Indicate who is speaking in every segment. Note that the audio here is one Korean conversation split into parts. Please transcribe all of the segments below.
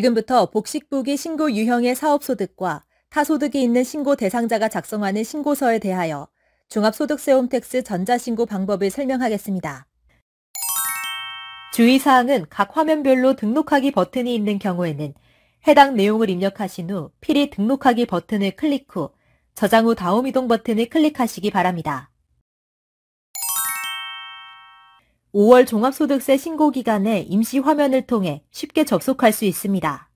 Speaker 1: 지금부터 복식부기 신고 유형의 사업소득과 타소득이 있는 신고 대상자가 작성하는 신고서에 대하여 종합소득세 홈택스 전자신고 방법을 설명하겠습니다. 주의사항은 각 화면별로 등록하기 버튼이 있는 경우에는 해당 내용을 입력하신 후 필히 등록하기 버튼을 클릭 후 저장 후 다음 이동 버튼을 클릭하시기 바랍니다. 5월 종합소득세 신고 기간에 임시 화면을 통해 쉽게 접속할 수 있습니다.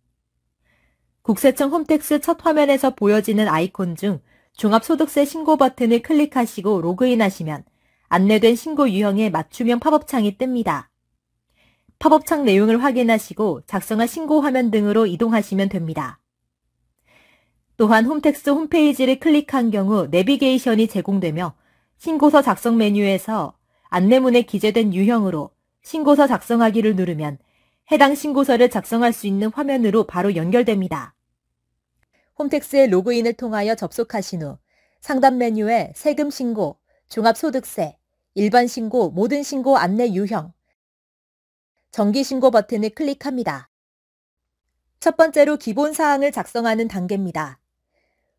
Speaker 1: 국세청 홈택스 첫 화면에서 보여지는 아이콘 중 종합소득세 신고 버튼을 클릭하시고 로그인하시면 안내된 신고 유형에 맞춤형 팝업창이 뜹니다. 팝업창 내용을 확인하시고 작성한 신고 화면 등으로 이동하시면 됩니다. 또한 홈택스 홈페이지를 클릭한 경우 내비게이션이 제공되며 신고서 작성 메뉴에서 안내문에 기재된 유형으로 신고서 작성하기를 누르면 해당 신고서를 작성할 수 있는 화면으로 바로 연결됩니다. 홈택스의 로그인을 통하여 접속하신 후 상단 메뉴에 세금 신고, 종합소득세, 일반 신고, 모든 신고 안내 유형, 정기 신고 버튼을 클릭합니다. 첫 번째로 기본 사항을 작성하는 단계입니다.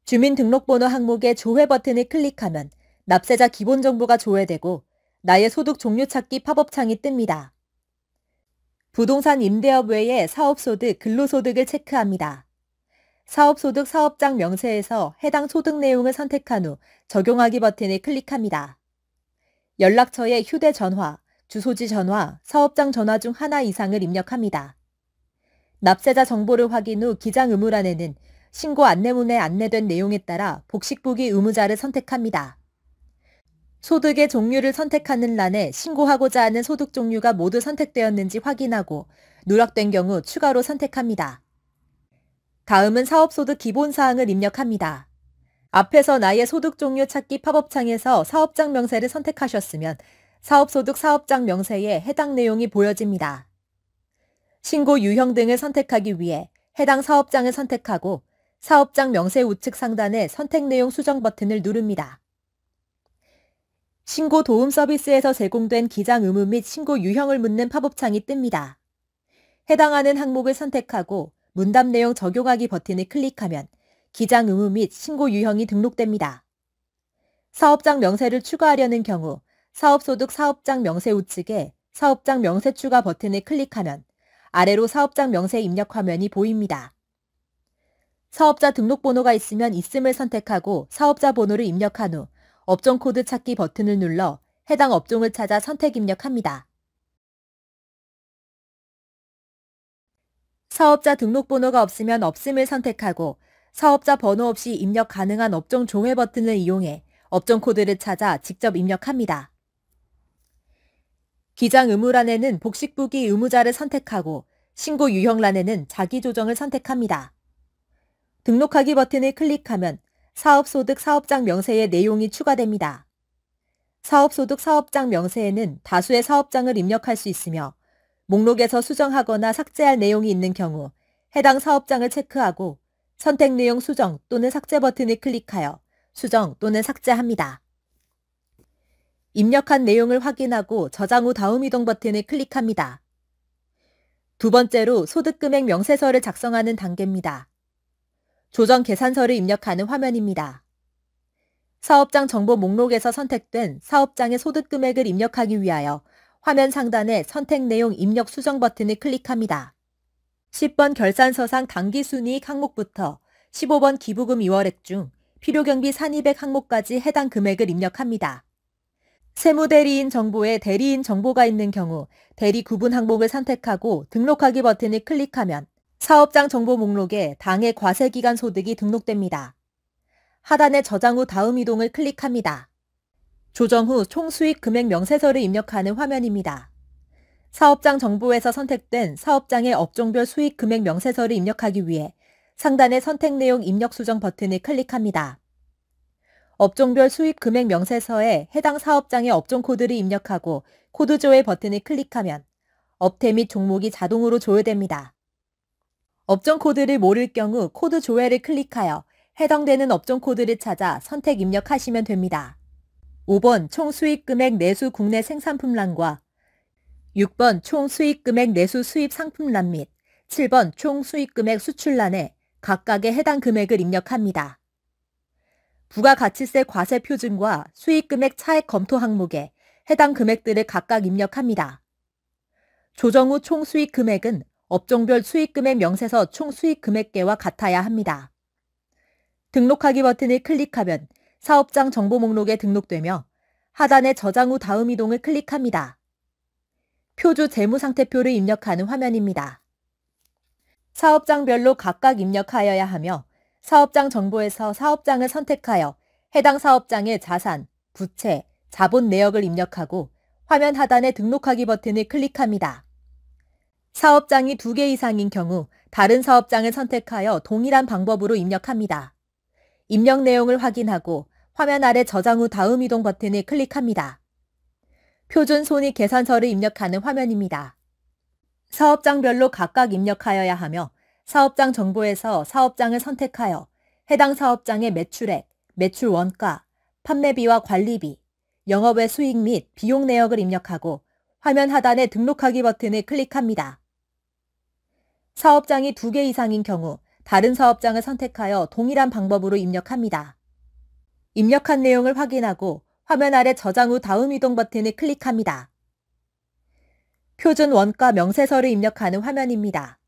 Speaker 1: 주민등록번호 항목의 조회 버튼을 클릭하면 납세자 기본 정보가 조회되고 나의 소득 종류 찾기 팝업창이 뜹니다. 부동산 임대업 외에 사업소득, 근로소득을 체크합니다. 사업소득 사업장 명세에서 해당 소득 내용을 선택한 후 적용하기 버튼을 클릭합니다. 연락처에 휴대전화, 주소지 전화, 사업장 전화 중 하나 이상을 입력합니다. 납세자 정보를 확인 후 기장 의무란에는 신고 안내문에 안내된 내용에 따라 복식부기 의무자를 선택합니다. 소득의 종류를 선택하는 란에 신고하고자 하는 소득 종류가 모두 선택되었는지 확인하고 누락된 경우 추가로 선택합니다. 다음은 사업소득 기본사항을 입력합니다. 앞에서 나의 소득 종류 찾기 팝업창에서 사업장 명세를 선택하셨으면 사업소득 사업장 명세에 해당 내용이 보여집니다. 신고 유형 등을 선택하기 위해 해당 사업장을 선택하고 사업장 명세 우측 상단에 선택 내용 수정 버튼을 누릅니다. 신고 도움 서비스에서 제공된 기장 의무 및 신고 유형을 묻는 팝업창이 뜹니다. 해당하는 항목을 선택하고 문답 내용 적용하기 버튼을 클릭하면 기장 의무 및 신고 유형이 등록됩니다. 사업장 명세를 추가하려는 경우 사업소득 사업장 명세 우측에 사업장 명세 추가 버튼을 클릭하면 아래로 사업장 명세 입력 화면이 보입니다. 사업자 등록번호가 있으면 있음을 선택하고 사업자 번호를 입력한 후 업종 코드 찾기 버튼을 눌러 해당 업종을 찾아 선택 입력합니다. 사업자 등록번호가 없으면 없음을 선택하고 사업자 번호 없이 입력 가능한 업종 종회 버튼을 이용해 업종 코드를 찾아 직접 입력합니다. 기장 의무란에는 복식부기 의무자를 선택하고 신고 유형란에는 자기 조정을 선택합니다. 등록하기 버튼을 클릭하면 사업소득 사업장 명세의 내용이 추가됩니다. 사업소득 사업장 명세에는 다수의 사업장을 입력할 수 있으며 목록에서 수정하거나 삭제할 내용이 있는 경우 해당 사업장을 체크하고 선택 내용 수정 또는 삭제 버튼을 클릭하여 수정 또는 삭제합니다. 입력한 내용을 확인하고 저장 후 다음 이동 버튼을 클릭합니다. 두 번째로 소득금액 명세서를 작성하는 단계입니다. 조정 계산서를 입력하는 화면입니다. 사업장 정보 목록에서 선택된 사업장의 소득 금액을 입력하기 위하여 화면 상단의 선택 내용 입력 수정 버튼을 클릭합니다. 10번 결산서상 당기순이익 항목부터 15번 기부금 2월액 중 필요경비 산입액 항목까지 해당 금액을 입력합니다. 세무대리인 정보에 대리인 정보가 있는 경우 대리 구분 항목을 선택하고 등록하기 버튼을 클릭하면 사업장 정보 목록에 당의 과세기간 소득이 등록됩니다. 하단에 저장 후 다음 이동을 클릭합니다. 조정 후 총수익 금액 명세서를 입력하는 화면입니다. 사업장 정보에서 선택된 사업장의 업종별 수익 금액 명세서를 입력하기 위해 상단의 선택 내용 입력 수정 버튼을 클릭합니다. 업종별 수익 금액 명세서에 해당 사업장의 업종 코드를 입력하고 코드 조회 버튼을 클릭하면 업태 및 종목이 자동으로 조회됩니다. 업종 코드를 모를 경우 코드 조회를 클릭하여 해당되는 업종 코드를 찾아 선택 입력하시면 됩니다. 5번 총 수익금액 내수 국내 생산품란과 6번 총 수익금액 내수 수입 상품란 및 7번 총 수익금액 수출란에 각각의 해당 금액을 입력합니다. 부가가치세 과세 표준과 수익금액 차액 검토 항목에 해당 금액들을 각각 입력합니다. 조정 후 총 수익 금액은 업종별 수익금액 명세서 총 수익금액계와 같아야 합니다. 등록하기 버튼을 클릭하면 사업장 정보 목록에 등록되며 하단의 저장 후 다음 이동을 클릭합니다. 표주 재무상태표를 입력하는 화면입니다. 사업장별로 각각 입력하여야 하며 사업장 정보에서 사업장을 선택하여 해당 사업장의 자산, 부채, 자본 내역을 입력하고 화면 하단의 등록하기 버튼을 클릭합니다. 사업장이 두 개 이상인 경우 다른 사업장을 선택하여 동일한 방법으로 입력합니다. 입력 내용을 확인하고 화면 아래 저장 후 다음 이동 버튼을 클릭합니다. 표준 손익 계산서를 입력하는 화면입니다. 사업장별로 각각 입력하여야 하며 사업장 정보에서 사업장을 선택하여 해당 사업장의 매출액, 매출 원가, 판매비와 관리비, 영업외 수익 및 비용 내역을 입력하고 화면 하단의 등록하기 버튼을 클릭합니다. 사업장이 두 개 이상인 경우 다른 사업장을 선택하여 동일한 방법으로 입력합니다. 입력한 내용을 확인하고 화면 아래 저장 후 다음 이동 버튼을 클릭합니다. 표준 원가 명세서를 입력하는 화면입니다.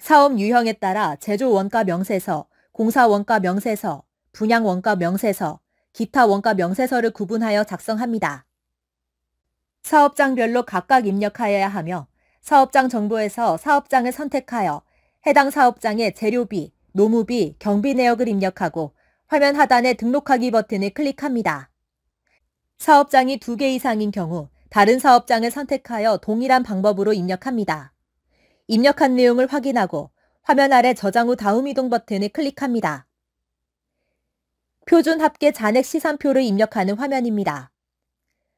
Speaker 1: 사업 유형에 따라 제조 원가 명세서, 공사 원가 명세서, 분양 원가 명세서, 기타 원가 명세서를 구분하여 작성합니다. 사업장별로 각각 입력하여야 하며 사업장 정보에서 사업장을 선택하여 해당 사업장의 재료비, 노무비, 경비 내역을 입력하고 화면 하단의 등록하기 버튼을 클릭합니다. 사업장이 두 개 이상인 경우 다른 사업장을 선택하여 동일한 방법으로 입력합니다. 입력한 내용을 확인하고 화면 아래 저장 후 다음 이동 버튼을 클릭합니다. 표준 합계 잔액 시산표를 입력하는 화면입니다.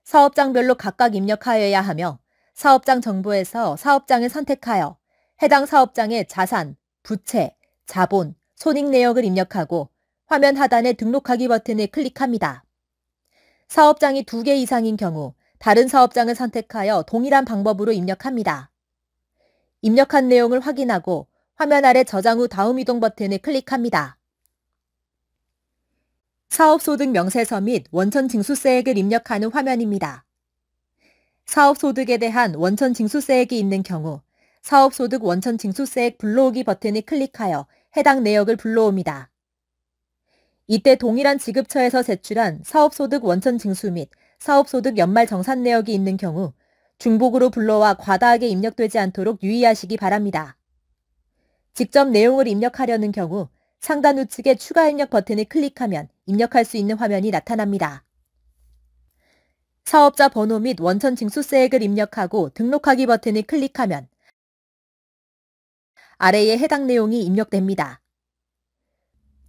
Speaker 1: 사업장별로 각각 입력하여야 하며 사업장 정보에서 사업장을 선택하여 해당 사업장의 자산, 부채, 자본, 손익 내역을 입력하고 화면 하단의 등록하기 버튼을 클릭합니다. 사업장이 두 개 이상인 경우 다른 사업장을 선택하여 동일한 방법으로 입력합니다. 입력한 내용을 확인하고 화면 아래 저장 후 다음 이동 버튼을 클릭합니다. 사업소득 명세서 및 원천 징수세액을 입력하는 화면입니다. 사업소득에 대한 원천징수세액이 있는 경우 사업소득 원천징수세액 불러오기 버튼을 클릭하여 해당 내역을 불러옵니다. 이때 동일한 지급처에서 제출한 사업소득 원천징수 및 사업소득 연말정산 내역이 있는 경우 중복으로 불러와 과다하게 입력되지 않도록 유의하시기 바랍니다. 직접 내용을 입력하려는 경우 상단 우측의 추가 입력 버튼을 클릭하면 입력할 수 있는 화면이 나타납니다. 사업자 번호 및 원천 징수세액을 입력하고 등록하기 버튼을 클릭하면 아래에 해당 내용이 입력됩니다.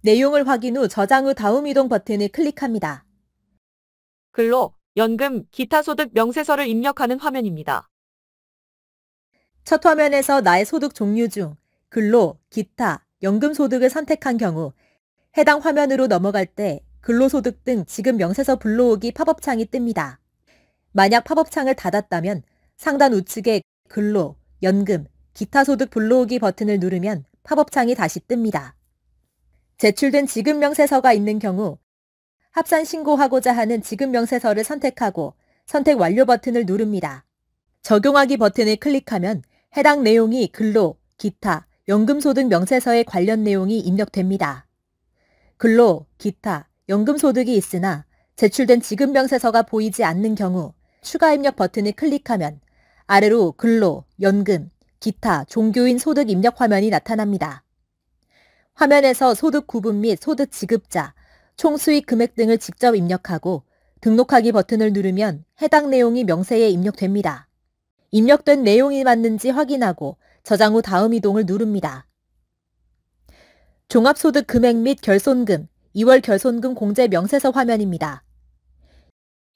Speaker 1: 내용을 확인 후 저장 후 다음 이동 버튼을 클릭합니다.
Speaker 2: 근로, 연금, 기타 소득 명세서를 입력하는 화면입니다.
Speaker 1: 첫 화면에서 나의 소득 종류 중 근로, 기타, 연금 소득을 선택한 경우 해당 화면으로 넘어갈 때 근로소득 등 지급 명세서 불러오기 팝업창이 뜹니다. 만약 팝업창을 닫았다면 상단 우측에 근로, 연금, 기타 소득 불러오기 버튼을 누르면 팝업창이 다시 뜹니다. 제출된 지급 명세서가 있는 경우 합산 신고하고자 하는 지급 명세서를 선택하고 선택 완료 버튼을 누릅니다. 적용하기 버튼을 클릭하면 해당 내용이 근로, 기타, 연금소득 명세서에 관련 내용이 입력됩니다. 근로, 기타, 연금소득이 있으나 제출된 지급명세서가 보이지 않는 경우 추가 입력 버튼을 클릭하면 아래로 근로, 연금, 기타, 종교인 소득 입력 화면이 나타납니다. 화면에서 소득 구분 및 소득 지급자, 총 수익 금액 등을 직접 입력하고 등록하기 버튼을 누르면 해당 내용이 명세에 입력됩니다. 입력된 내용이 맞는지 확인하고 저장 후 다음 이동을 누릅니다. 종합소득 금액 및 결손금, 2월 결손금 공제 명세서
Speaker 2: 화면입니다.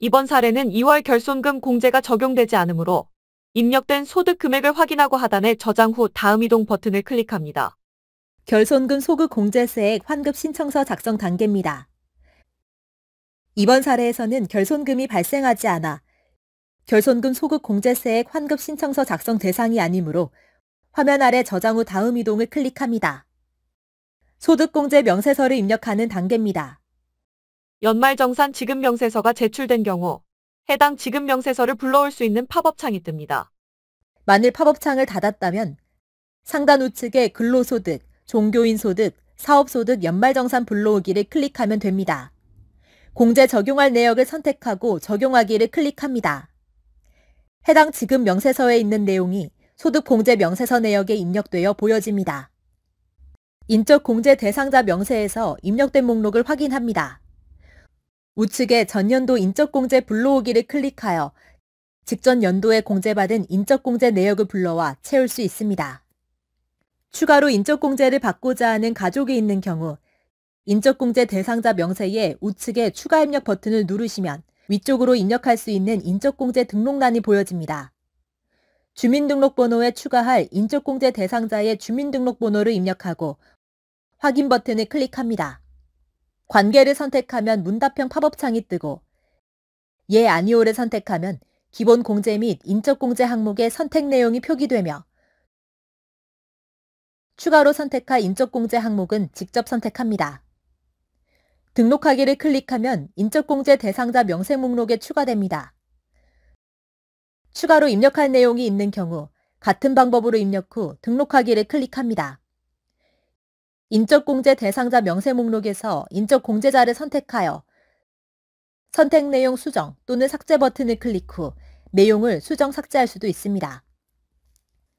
Speaker 2: 이번 사례는 2월 결손금 공제가 적용되지 않으므로 입력된 소득 금액을 확인하고 하단에 저장 후 다음 이동 버튼을 클릭합니다. 결손금 소급 공제세액 환급 신청서 작성 단계입니다.
Speaker 1: 이번 사례에서는 결손금이 발생하지 않아 결손금 소급 공제세액 환급 신청서 작성 대상이 아니므로 화면 아래 저장 후 다음 이동을 클릭합니다.
Speaker 2: 소득공제 명세서를 입력하는 단계입니다. 연말정산 지급명세서가 제출된 경우 해당 지급명세서를 불러올 수 있는 팝업창이 뜹니다.
Speaker 1: 만일 팝업창을 닫았다면 상단 우측에 근로소득, 종교인소득, 사업소득 연말정산 불러오기를 클릭하면 됩니다. 공제 적용할 내역을 선택하고 적용하기를 클릭합니다. 해당 지급 명세서에 있는 내용이 소득공제 명세서 내역에 입력되어 보여집니다. 인적 공제 대상자 명세에서 입력된 목록을 확인합니다. 우측에 전년도 인적공제 불러오기를 클릭하여 직전 연도에 공제받은 인적공제 내역을 불러와 채울 수 있습니다. 추가로 인적공제를 받고자 하는 가족이 있는 경우 인적공제 대상자 명세에 우측에 추가 입력 버튼을 누르시면 위쪽으로 입력할 수 있는 인적공제 등록란이 보여집니다. 주민등록번호에 추가할 인적공제 대상자의 주민등록번호를 입력하고 확인 버튼을 클릭합니다. 관계를 선택하면 문답형 팝업창이 뜨고 예 아니오를 선택하면 기본 공제 및 인적 공제 항목의 선택 내용이 표기되며 추가로 선택할 인적 공제 항목은 직접 선택합니다. 등록하기를 클릭하면 인적 공제 대상자 명세 목록에 추가됩니다. 추가로 입력할 내용이 있는 경우 같은 방법으로 입력 후 등록하기를 클릭합니다. 인적공제 대상자 명세 목록에서 인적공제자를 선택하여 선택 내용 수정 또는 삭제 버튼을 클릭 후 내용을 수정 삭제할 수도 있습니다.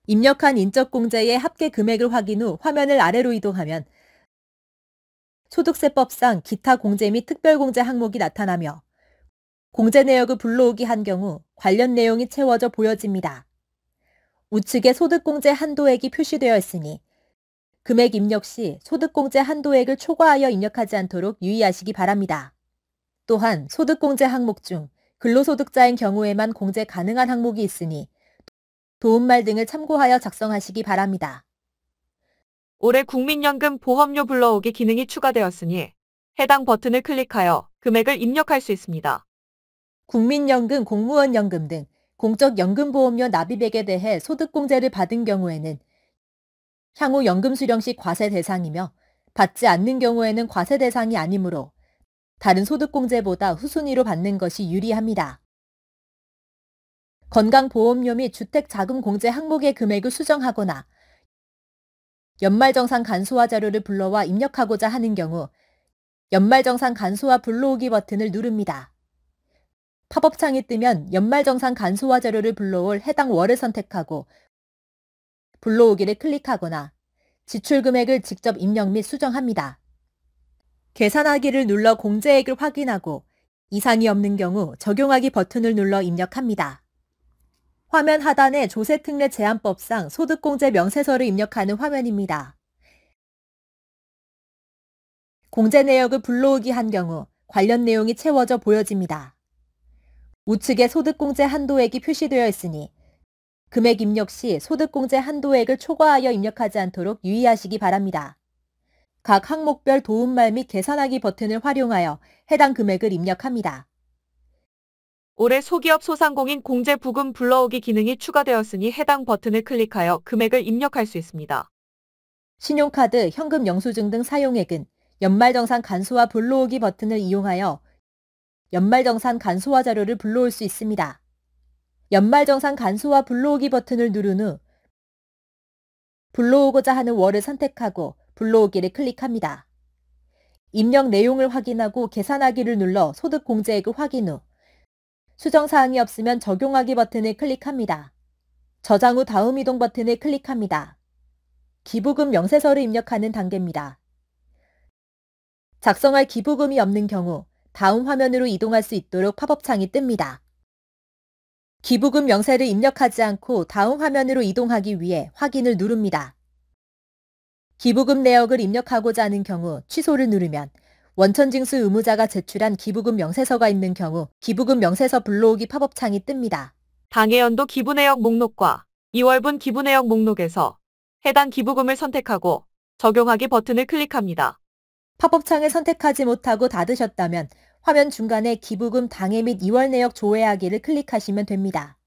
Speaker 1: 입력한 인적공제의 합계 금액을 확인 후 화면을 아래로 이동하면 소득세법상 기타 공제 및 특별공제 항목이 나타나며 공제 내역을 불러오기 한 경우 관련 내용이 채워져 보여집니다. 우측에 소득공제 한도액이 표시되어 있으니 금액 입력 시 소득공제 한도액을 초과하여 입력하지 않도록 유의하시기 바랍니다. 또한 소득공제 항목 중 근로소득자인 경우에만 공제 가능한 항목이 있으니 도움말 등을 참고하여 작성하시기 바랍니다.
Speaker 2: 올해 국민연금 보험료 불러오기 기능이 추가되었으니 해당 버튼을 클릭하여 금액을 입력할 수 있습니다. 국민연금, 공무원연금 등 공적연금보험료
Speaker 1: 납입액에 대해 소득공제를 받은 경우에는 향후 연금 수령 시 과세 대상이며 받지 않는 경우에는 과세 대상이 아니므로 다른 소득공제보다 후순위로 받는 것이 유리합니다. 건강보험료 및 주택자금공제 항목의 금액을 수정하거나 연말정산 간소화 자료를 불러와 입력하고자 하는 경우 연말정산 간소화 불러오기 버튼을 누릅니다. 팝업창이 뜨면 연말정산 간소화 자료를 불러올 해당 월을 선택하고 불러오기를 클릭하거나 지출 금액을 직접 입력 및 수정합니다. 계산하기를 눌러 공제액을 확인하고 이상이 없는 경우 적용하기 버튼을 눌러 입력합니다. 화면 하단에 조세특례 제한법상 소득공제 명세서를 입력하는 화면입니다. 공제 내역을 불러오기 한 경우 관련 내용이 채워져 보여집니다. 우측에 소득공제 한도액이 표시되어 있으니 금액 입력 시 소득공제 한도액을 초과하여 입력하지 않도록 유의하시기 바랍니다. 각 항목별 도움말 및 계산하기 버튼을 활용하여 해당 금액을
Speaker 2: 입력합니다. 올해 소기업 소상공인 공제 부금 불러오기 기능이 추가되었으니 해당 버튼을 클릭하여 금액을 입력할 수 있습니다. 신용카드,
Speaker 1: 현금 영수증 등 사용액은 연말정산 간소화 불러오기 버튼을 이용하여 연말정산 간소화 자료를 불러올 수 있습니다. 연말정산 간소화 불러오기 버튼을 누른 후 불러오고자 하는 월을 선택하고 불러오기를 클릭합니다. 입력 내용을 확인하고 계산하기를 눌러 소득공제액을 확인 후 수정사항이 없으면 적용하기 버튼을 클릭합니다. 저장 후 다음 이동 버튼을 클릭합니다. 기부금 명세서를 입력하는 단계입니다. 작성할 기부금이 없는 경우 다음 화면으로 이동할 수 있도록 팝업창이 뜹니다. 기부금 명세를 입력하지 않고 다음 화면으로 이동하기 위해 확인을 누릅니다. 기부금 내역을 입력하고자 하는 경우 취소를 누르면 원천징수 의무자가 제출한 기부금
Speaker 2: 명세서가 있는 경우 기부금 명세서 불러오기 팝업창이 뜹니다. 당해 연도 기부 내역 목록과 2월분 기부 내역 목록에서 해당 기부금을 선택하고 적용하기 버튼을 클릭합니다.
Speaker 1: 팝업창을 선택하지 못하고 닫으셨다면 화면 중간에 기부금 당해 및 2월 내역 조회하기를 클릭하시면 됩니다.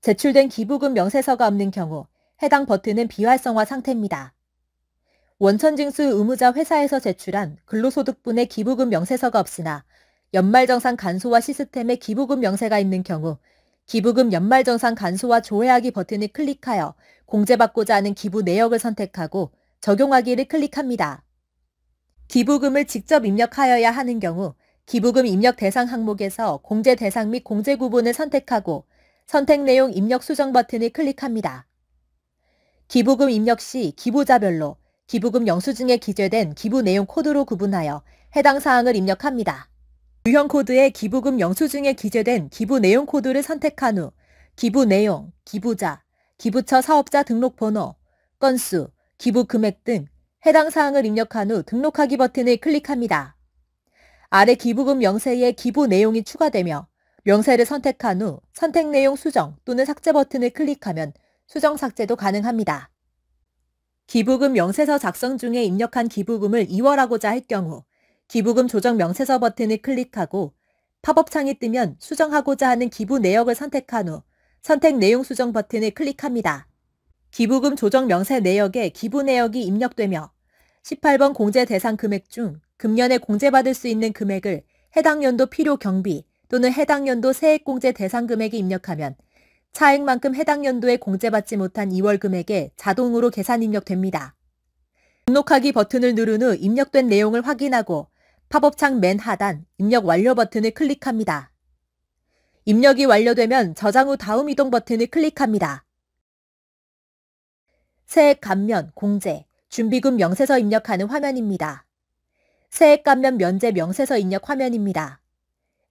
Speaker 1: 제출된 기부금 명세서가 없는 경우 해당 버튼은 비활성화 상태입니다. 원천징수 의무자 회사에서 제출한 근로소득분의 기부금 명세서가 없으나 연말정산 간소화 시스템에 기부금 명세가 있는 경우 기부금 연말정산 간소화 조회하기 버튼을 클릭하여 공제받고자 하는 기부 내역을 선택하고 적용하기를 클릭합니다. 기부금을 직접 입력하여야 하는 경우 기부금 입력 대상 항목에서 공제 대상 및 공제 구분을 선택하고 선택 내용 입력 수정 버튼을 클릭합니다. 기부금 입력 시 기부자별로 기부금 영수증에 기재된 기부 내용 코드로 구분하여 해당 사항을 입력합니다. 유형 코드에 기부금 영수증에 기재된 기부 내용 코드를 선택한 후 기부 내용, 기부자, 기부처 사업자 등록 번호, 건수, 기부 금액 등 해당 사항을 입력한 후 등록하기 버튼을 클릭합니다. 아래 기부금 명세에 기부 내용이 추가되며 명세를 선택한 후 선택 내용 수정 또는 삭제 버튼을 클릭하면 수정 삭제도 가능합니다. 기부금 명세서 작성 중에 입력한 기부금을 이월하고자 할 경우 기부금 조정 명세서 버튼을 클릭하고 팝업창이 뜨면 수정하고자 하는 기부 내역을 선택한 후 선택 내용 수정 버튼을 클릭합니다. 기부금 조정 명세 내역에 기부 내역이 입력되며 18번 공제 대상 금액 중 금년에 공제받을 수 있는 금액을 해당 연도 필요 경비 또는 해당 연도 세액공제 대상 금액에 입력하면 차액만큼 해당 연도에 공제받지 못한 2월 금액에 자동으로 계산 입력됩니다. 등록하기 버튼을 누른 후 입력된 내용을 확인하고 팝업창 맨 하단 입력 완료 버튼을 클릭합니다. 입력이 완료되면 저장 후 다음 이동 버튼을 클릭합니다. 세액 감면, 공제, 준비금 명세서 입력하는 화면입니다. 세액감면 면제 명세서 입력 화면입니다.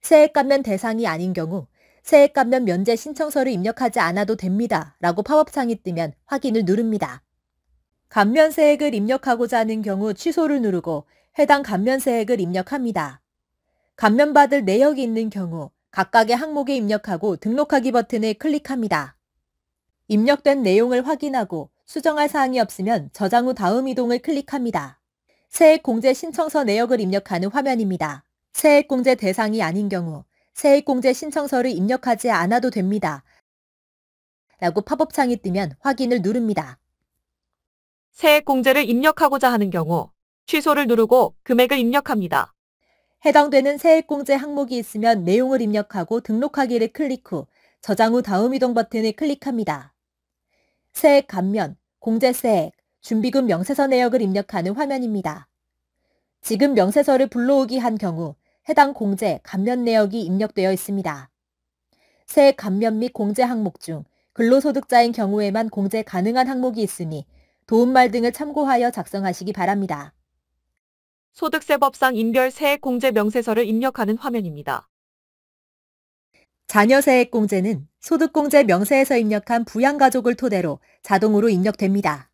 Speaker 1: 세액감면 대상이 아닌 경우 세액감면 면제 신청서를 입력하지 않아도 됩니다. 라고 팝업창이 뜨면 확인을 누릅니다. 감면세액을 입력하고자 하는 경우 취소를 누르고 해당 감면세액을 입력합니다. 감면받을 내역이 있는 경우 각각의 항목에 입력하고 등록하기 버튼을 클릭합니다. 입력된 내용을 확인하고 수정할 사항이 없으면 저장 후 다음 이동을 클릭합니다. 세액공제 신청서 내역을 입력하는 화면입니다. 세액공제 대상이 아닌 경우 세액공제 신청서를 입력하지 않아도 됩니다.
Speaker 2: 라고 팝업창이 뜨면 확인을 누릅니다. 세액공제를 입력하고자 하는 경우 취소를 누르고 금액을 입력합니다. 해당되는 세액공제
Speaker 1: 항목이 있으면 내용을 입력하고 등록하기를 클릭 후 저장 후 다음 이동 버튼을 클릭합니다. 세액 감면, 공제세액, 준비금 명세서 내역을 입력하는 화면입니다. 지금 명세서를 불러오기 한 경우 해당 공제, 감면 내역이 입력되어 있습니다. 세 감면 및 공제 항목 중 근로소득자인 경우에만 공제 가능한 항목이 있으니 도움말 등을 참고하여 작성하시기
Speaker 2: 바랍니다. 소득세법상 인별 세액 공제 명세서를 입력하는 화면입니다.
Speaker 1: 자녀 세액 공제는 소득공제 명세에서 입력한 부양가족을 토대로 자동으로 입력됩니다.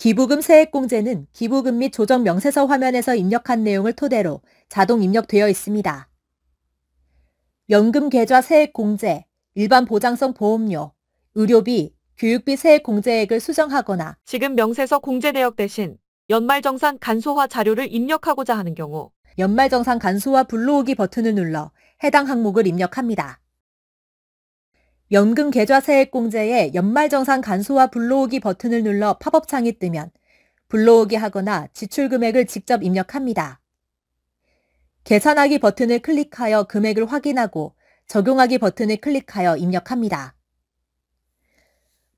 Speaker 1: 기부금 세액공제는 기부금 및 조정 명세서 화면에서 입력한 내용을 토대로 자동 입력되어 있습니다. 연금 계좌 세액공제, 일반
Speaker 2: 보장성 보험료, 의료비, 교육비 세액공제액을 수정하거나 지금 명세서 공제 내역 대신 연말정산 간소화 자료를 입력하고자 하는 경우 연말정산 간소화 불러오기 버튼을 눌러 해당 항목을 입력합니다.
Speaker 1: 연금 계좌 세액 공제에 연말정산 간소화 불러오기 버튼을 눌러 팝업 창이 뜨면 불러오기 하거나 지출 금액을 직접 입력합니다. 계산하기 버튼을 클릭하여 금액을 확인하고 적용하기 버튼을 클릭하여 입력합니다.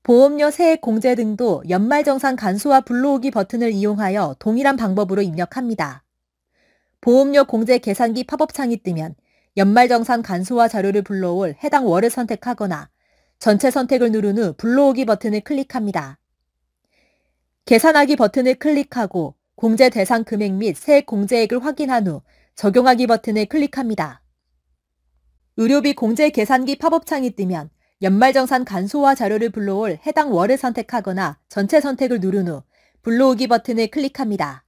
Speaker 1: 보험료 세액 공제 등도 연말정산 간소화 불러오기 버튼을 이용하여 동일한 방법으로 입력합니다. 보험료 공제 계산기 팝업창이 뜨면 연말정산 간소화 자료를 불러올 해당 월을 선택하거나 전체 선택을 누른 후 불러오기 버튼을 클릭합니다. 계산하기 버튼을 클릭하고 공제 대상 금액 및 세액 공제액을 확인한 후 적용하기 버튼을 클릭합니다. 의료비 공제 계산기 팝업창이 뜨면 연말정산 간소화 자료를 불러올 해당 월을 선택하거나 전체 선택을 누른 후 불러오기 버튼을 클릭합니다.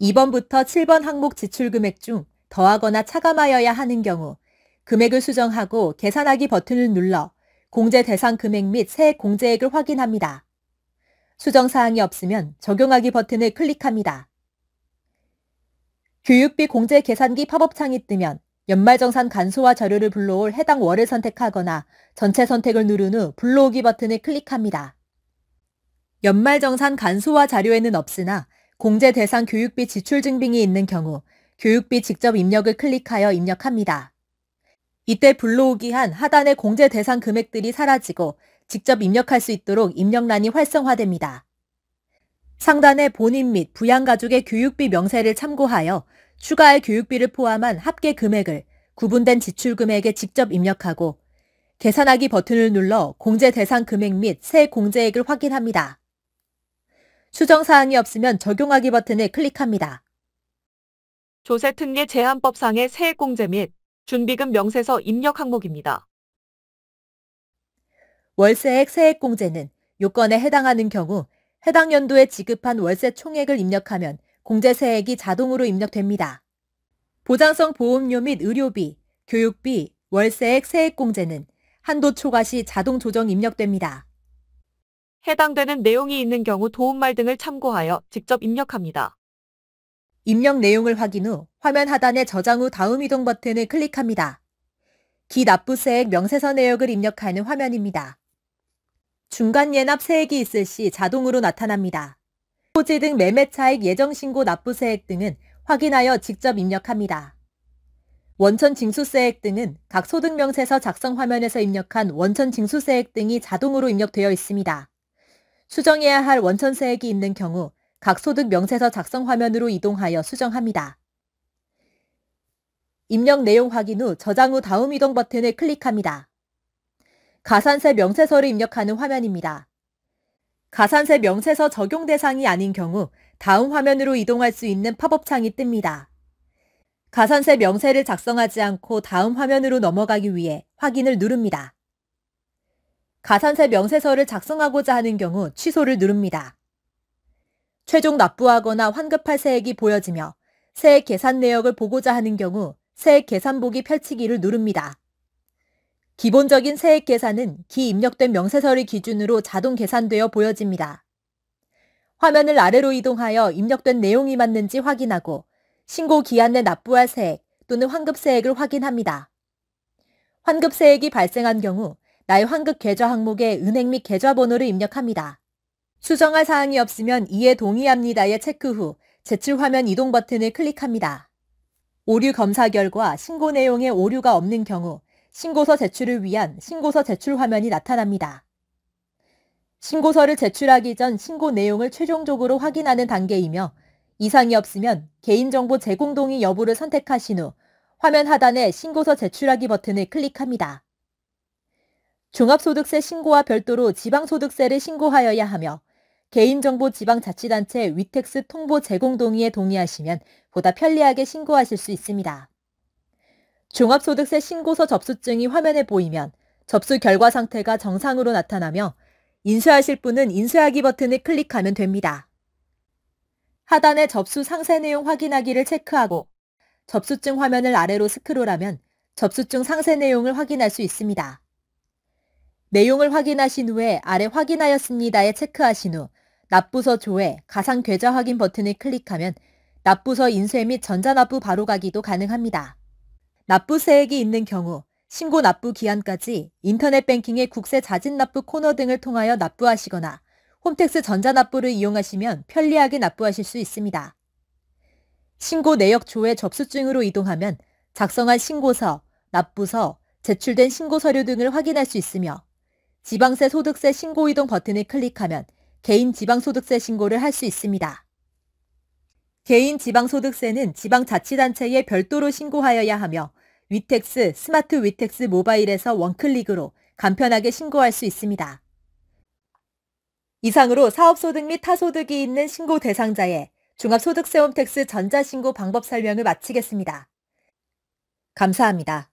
Speaker 1: 2번부터 7번 항목 지출 금액 중 더하거나 차감하여야 하는 경우 금액을 수정하고 계산하기 버튼을 눌러 공제 대상 금액 및 세액 공제액을 확인합니다. 수정 사항이 없으면 적용하기 버튼을 클릭합니다. 교육비 공제 계산기 팝업창이 뜨면 연말정산 간소화 자료를 불러올 해당 월을 선택하거나 전체 선택을 누른 후 불러오기 버튼을 클릭합니다. 연말정산 간소화 자료에는 없으나 공제 대상 교육비 지출 증빙이 있는 경우 교육비 직접 입력을 클릭하여 입력합니다. 이때 불러오기 한 하단의 공제 대상 금액들이 사라지고 직접 입력할 수 있도록 입력란이 활성화됩니다. 상단에 본인 및 부양가족의 교육비 명세를 참고하여 추가할 교육비를 포함한 합계 금액을 구분된 지출 금액에 직접 입력하고 계산하기 버튼을 눌러 공제 대상 금액 및 새 공제액을 확인합니다. 수정 사항이
Speaker 2: 없으면 적용하기 버튼을 클릭합니다. 조세특례 제한법상의 세액공제 및 준비금 명세서 입력 항목입니다.
Speaker 1: 월세액 세액공제는 요건에 해당하는 경우 해당 연도에 지급한 월세 총액을 입력하면 공제세액이 자동으로 입력됩니다. 보장성 보험료 및 의료비, 교육비, 월세액 세액공제는
Speaker 2: 한도 초과 시 자동 조정 입력됩니다. 해당되는 내용이 있는 경우 도움말 등을 참고하여 직접 입력합니다. 입력 내용을 확인 후 화면
Speaker 1: 하단의 저장 후 다음 이동 버튼을 클릭합니다. 기 납부세액 명세서 내역을 입력하는 화면입니다. 중간 예납 세액이 있을 시 자동으로 나타납니다. 소재 등 매매 차액 예정 신고 납부 세액 등은 확인하여 직접 입력합니다. 원천 징수세액 등은 각 소득명세서 작성 화면에서 입력한 원천 징수세액 등이 자동으로 입력되어 있습니다. 수정해야 할 원천세액이 있는 경우 각 소득 명세서 작성 화면으로 이동하여 수정합니다. 입력 내용 확인 후 저장 후 다음 이동 버튼을 클릭합니다. 가산세 명세서를 입력하는 화면입니다. 가산세 명세서 적용 대상이 아닌 경우 다음 화면으로 이동할 수 있는 팝업 창이 뜹니다. 가산세 명세를 작성하지 않고 다음 화면으로 넘어가기 위해 확인을 누릅니다. 가산세 명세서를 작성하고자 하는 경우 취소를 누릅니다. 최종 납부하거나 환급할 세액이 보여지며 세액 계산 내역을 보고자 하는 경우 세액 계산보기 펼치기를 누릅니다. 기본적인 세액 계산은 기 입력된 명세서를 기준으로 자동 계산되어 보여집니다. 화면을 아래로 이동하여 입력된 내용이 맞는지 확인하고 신고 기한 내 납부할 세액 또는 환급세액을 확인합니다. 환급세액이 발생한 경우 나의 환급 계좌 항목에 은행 및 계좌번호를 입력합니다. 수정할 사항이 없으면 이에 동의합니다에 체크 후 제출 화면 이동 버튼을 클릭합니다. 오류 검사 결과 신고 내용에 오류가 없는 경우 신고서 제출을 위한 신고서 제출 화면이 나타납니다. 신고서를 제출하기 전 신고 내용을 최종적으로 확인하는 단계이며 이상이 없으면 개인정보 제공 동의 여부를 선택하신 후 화면 하단에 신고서 제출하기 버튼을 클릭합니다. 종합소득세 신고와 별도로 지방소득세를 신고하여야 하며 개인정보 지방자치단체 위텍스 통보 제공 동의에 동의하시면 보다 편리하게 신고하실 수 있습니다. 종합소득세 신고서 접수증이 화면에 보이면 접수 결과 상태가 정상으로 나타나며 인쇄하실 분은 인쇄하기 버튼을 클릭하면 됩니다. 하단의 접수 상세 내용 확인하기를 체크하고 접수증 화면을 아래로 스크롤하면 접수증 상세 내용을 확인할 수 있습니다. 내용을 확인하신 후에 아래 확인하였습니다에 체크하신 후 납부서 조회, 가상 계좌 확인 버튼을 클릭하면 납부서 인쇄 및 전자납부 바로가기도 가능합니다. 납부세액이 있는 경우 신고 납부 기한까지 인터넷 뱅킹의 국세 자진 납부 코너 등을 통하여 납부하시거나 홈택스 전자납부를 이용하시면 편리하게 납부하실 수 있습니다. 신고 내역 조회 접수증으로 이동하면 작성한 신고서, 납부서, 제출된 신고 서류 등을 확인할 수 있으며 지방세 소득세 신고 이동 버튼을 클릭하면 개인 지방소득세 신고를 할 수 있습니다. 개인 지방소득세는 지방자치단체에 별도로 신고하여야 하며 위텍스, 스마트 위텍스 모바일에서 원클릭으로 간편하게 신고할 수 있습니다. 이상으로 사업소득 및 타소득이 있는 신고 대상자의 종합소득세홈택스 전자신고 방법 설명을 마치겠습니다. 감사합니다.